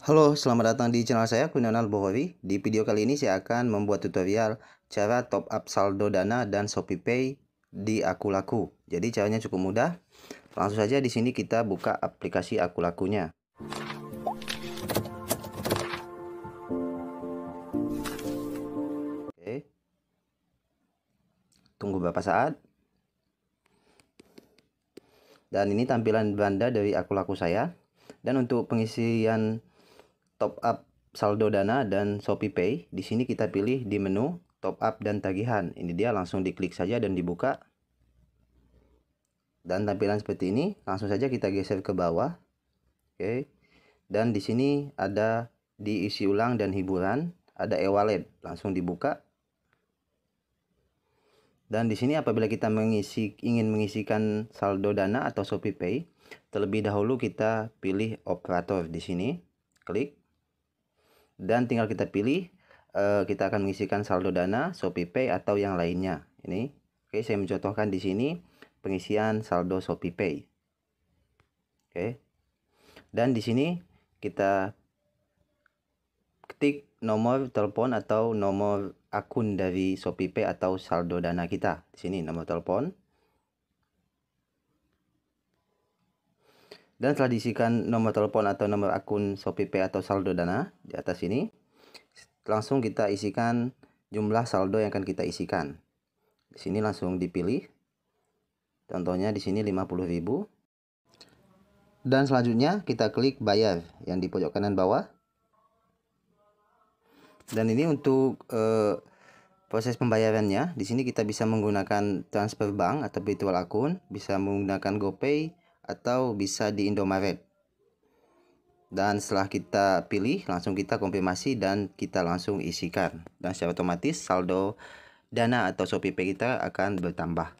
Halo, selamat datang di channel saya Kuinan Bohori. Di video kali ini saya akan membuat tutorial cara top up saldo Dana dan Shopee Pay di Akulaku. Jadi caranya cukup mudah. Langsung saja di sini kita buka aplikasi Akulakunya. Oke. Tunggu beberapa saat. Dan ini tampilan banda dari Akulaku saya. Dan untuk pengisian top up saldo Dana dan Shopee Pay. Di sini kita pilih di menu top up dan tagihan. Ini dia langsung diklik saja dan dibuka. Dan tampilan seperti ini, langsung saja kita geser ke bawah. Oke. Dan di sini ada diisi ulang dan hiburan, ada e-wallet, langsung dibuka. Dan di sini apabila kita mengisi ingin mengisikan saldo Dana atau Shopee Pay, terlebih dahulu kita pilih operator di sini. Klik dan tinggal kita pilih uh, kita akan mengisikan saldo dana ShopeePay atau yang lainnya ini oke saya mencontohkan di sini pengisian saldo ShopeePay oke dan di sini kita ketik nomor telepon atau nomor akun dari ShopeePay atau saldo dana kita. Di sini nomor telepon. dan setelah diisikan nomor telepon atau nomor akun ShopeePay atau saldo dana di atas ini langsung kita isikan jumlah saldo yang akan kita isikan di sini langsung dipilih contohnya di sini 50.000 dan selanjutnya kita klik bayar yang di pojok kanan bawah dan ini untuk eh, proses pembayarannya di sini kita bisa menggunakan transfer bank atau virtual akun bisa menggunakan GoPay atau bisa di Indomaret. Dan setelah kita pilih, langsung kita konfirmasi dan kita langsung isikan. Dan secara otomatis saldo Dana atau ShopeePay kita akan bertambah.